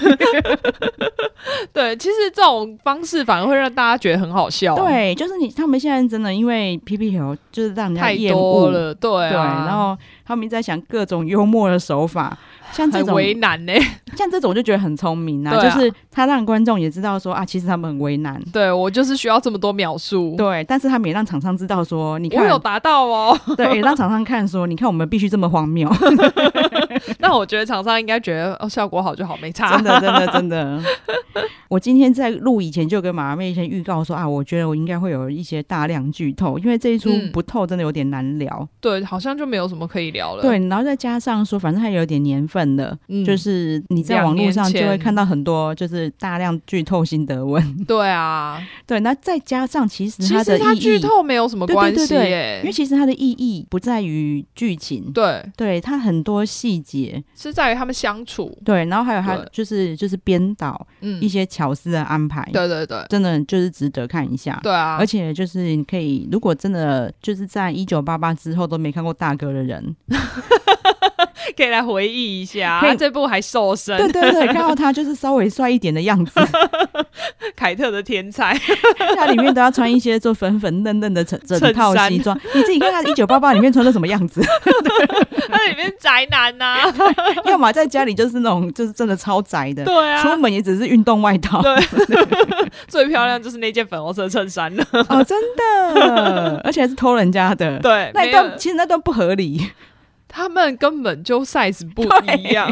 对，其实这种方式反而会让大家觉得很好笑。对，就是你他们现在真的因为 P P T 就是让人家厌恶了，对对，然后他们在想各种幽默的手法。像这种为难呢，像这种我就觉得很聪明啊，就是他让观众也知道说啊，其实他们很为难。对我就是需要这么多描述，对，但是他也让厂商知道说，你看有达到哦，对，也让厂商看说，你看我们必须这么荒谬。那我觉得厂商应该觉得哦，效果好
就好，没差。真的真的真
的。我今天在录以前就跟马儿妹先预告说啊，我觉得我应该会有一些大量剧透，因为这一出不透真的有点难聊。
对，好像就没有什么可以聊了。对，
然后再加上说，反正它有点年份了，就是你在网络上就会看到很多就是大量剧透心得文。对啊，对，那再加上其实它的剧透没有什么关系，因为其实它的意义不在于剧情。对，对，它很多细。节。
是在于他们相处
对，然后还有他就是就是编导一些巧思的安排，对对对，真的就是值得看一下。对啊，而且就是你可以，如果真的就是在一九八八之后都没看过大哥的人，
可以来回忆一下。这部还瘦身，对对对，看到他
就是稍微帅一点的样子。
凯特的天才，
他里面都要穿一些做粉粉嫩嫩的整 整套西装。你自己看他一九八八里面穿的什么样子，那里面宅男呐。要么在家里就是那种，就是真的超宅的，对啊，出门也只是运动外套。对，
最漂亮就是那件粉红色衬衫了，哦，真的，
而且还是偷人家的，对，那段其实那段不合理。
他们根本就 size 不一样，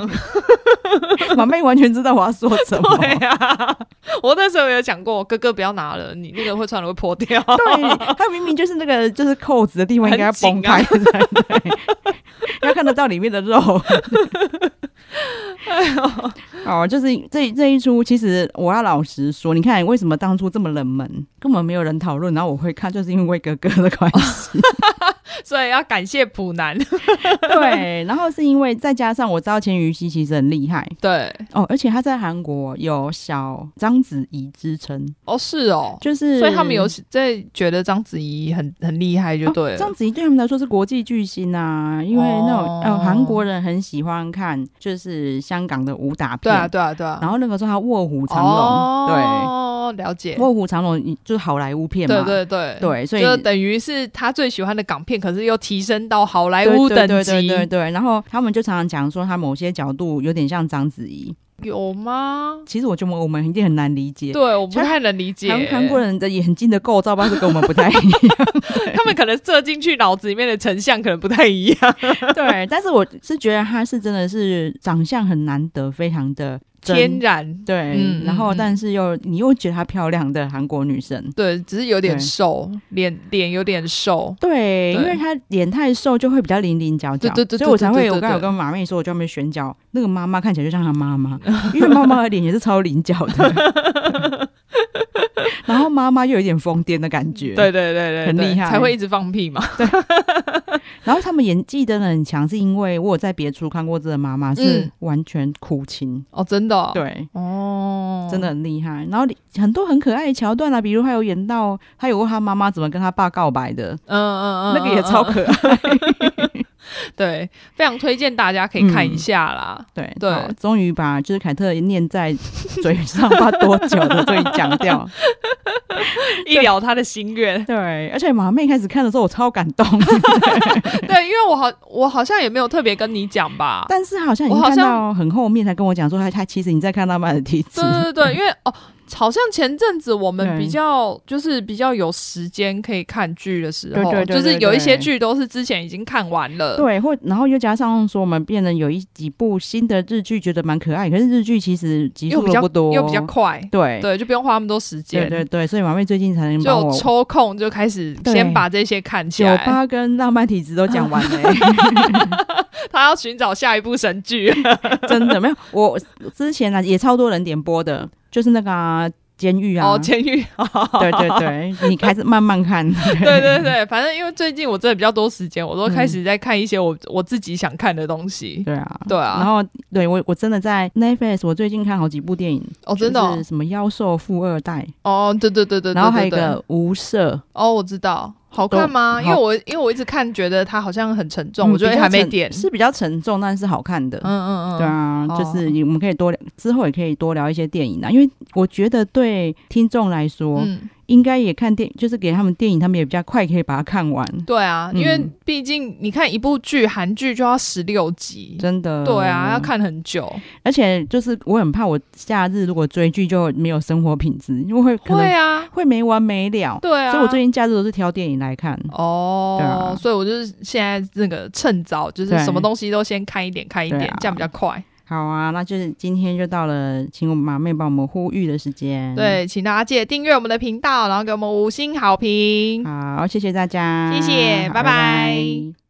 马妹完全知道我要说什么。对啊，
我那时候有讲过，哥哥不要拿了，你那个会穿了会破掉。对，
他明明就是那个就是扣子的地方应该要崩开，才对，要看得到里面的肉。哎呦。哦，就是这这一出，其实我要老实说，你看为什么当初这么冷门，根本没有人讨论，然后我会看，就是因为哥哥的关系，
所以要感谢普南，
对，然后是因为再加上我知道千禹熙其实很厉害，对，哦，而且他在韩国有小章子怡之称，哦，是哦，就是，所以他们有在觉得章子怡很很厉害，就对，章子怡对他们来说是国际巨星啊，因为那种呃韩国人很喜欢看就是香港的武打片。对啊，对啊，对啊，然后那个时候他卧虎藏龙，对。
哦，了解。卧虎
藏龙就是好莱坞片嘛，对对对对，所以就等
于是他最喜欢的港片，可是又提升到好莱坞等级。对对
对。然后他们就常常讲说，他某些角度有点像章子怡，
有吗？
其实我觉得我们一定很难理解，对，我不太能理解。韩国人的眼睛的构造方式跟我们不太一样，
他们可能射进去脑子里面的成像可能不太一
样。对，但是我是觉得他是真的是长相很难得，非常的。天然对，然后但是又你又觉得她漂亮，的韩国女生对，只是有点瘦，脸脸有点瘦，对，因为她脸太瘦就会比较零零角角，对对对，所以我才会我刚刚有跟马妹说，我专门选角，那个妈妈看起来就像她妈妈，因为妈妈的脸也是超零角的。然后妈妈又有点疯癫的感觉，对对对对，很厉害，才会一
直放屁嘛。对，
然后他们演技真的很强，是因为我有在别处看过这个妈妈是完全苦情哦，真的，对，哦，真的很厉害。然后很多很可爱的桥段啊，比如他有演到，他有问他妈妈怎么跟他爸告白的，嗯
嗯嗯，那个也超可
爱。
对，非常推荐大家可以看一下啦。
对对，终于把就是凯特念在嘴上，花多久都最讲掉，一聊他的心愿。对，而且马妹开始看的时候，我超感动。对，因为
我好，我好像也没有特别跟你讲吧。但
是好像你看到很后面才跟我讲说，他他其实你在看浪漫的提示。对对对，因
为哦。好像前阵子我们比较就是比较有时间可以看剧的时候，就是有一些剧都是之前已经看完了，对，
或然后又加上说我们变得有一几部新的日剧，觉得蛮可爱。可是日剧其实集数比较多，又比较快，对对，
就不用花那么多时间。对
对对，所以马妹最近才能就抽
空就开始先把这些看起来。酒吧跟浪漫体质都讲完嘞，他要寻找下一部神剧，
真的没有。我之前呢也超多人点播的。就是那个监狱啊！哦，监狱
对对对，你
开始慢慢看。对
对对，反正因为最近我真的比较多时间，我都开始在看一些我我自己想看的东西。对啊，
对啊。然后，对我我真的在 Netflix，我最近看好几部电影哦，真的，什么《妖兽富二代》
哦，对对对对，然后还有一个《
无赦》
哦，我知道。好看吗？因为我因为我一直看，觉得它好像很沉
重。我觉得还没点是比较沉重，但是好看的。嗯嗯嗯，对啊，就是我们可以多聊，之后也可以多聊一些电影啊。因为我觉得对听众来说。应该也看电，就是给他们电影，他们也比较快，可以把它看完。
对啊，因为毕竟你看一部剧，韩剧就要十六集，真的。对啊，要看很久。
而且就是我很怕我假日如果追剧就没有生活品质，因为会。对啊，会没完没了。对啊。所以我最近假日都是挑电影来看。哦。对啊。所
以我就是现在那个趁早，就是什么东西都先看一点，看一点，这样比较快。
好啊，那就是今天就到了，请我们马妹帮我们呼吁的时间。对，
请大家记得订阅我们的频道，然后给我们五星好评。好，谢谢大家，谢谢，拜拜。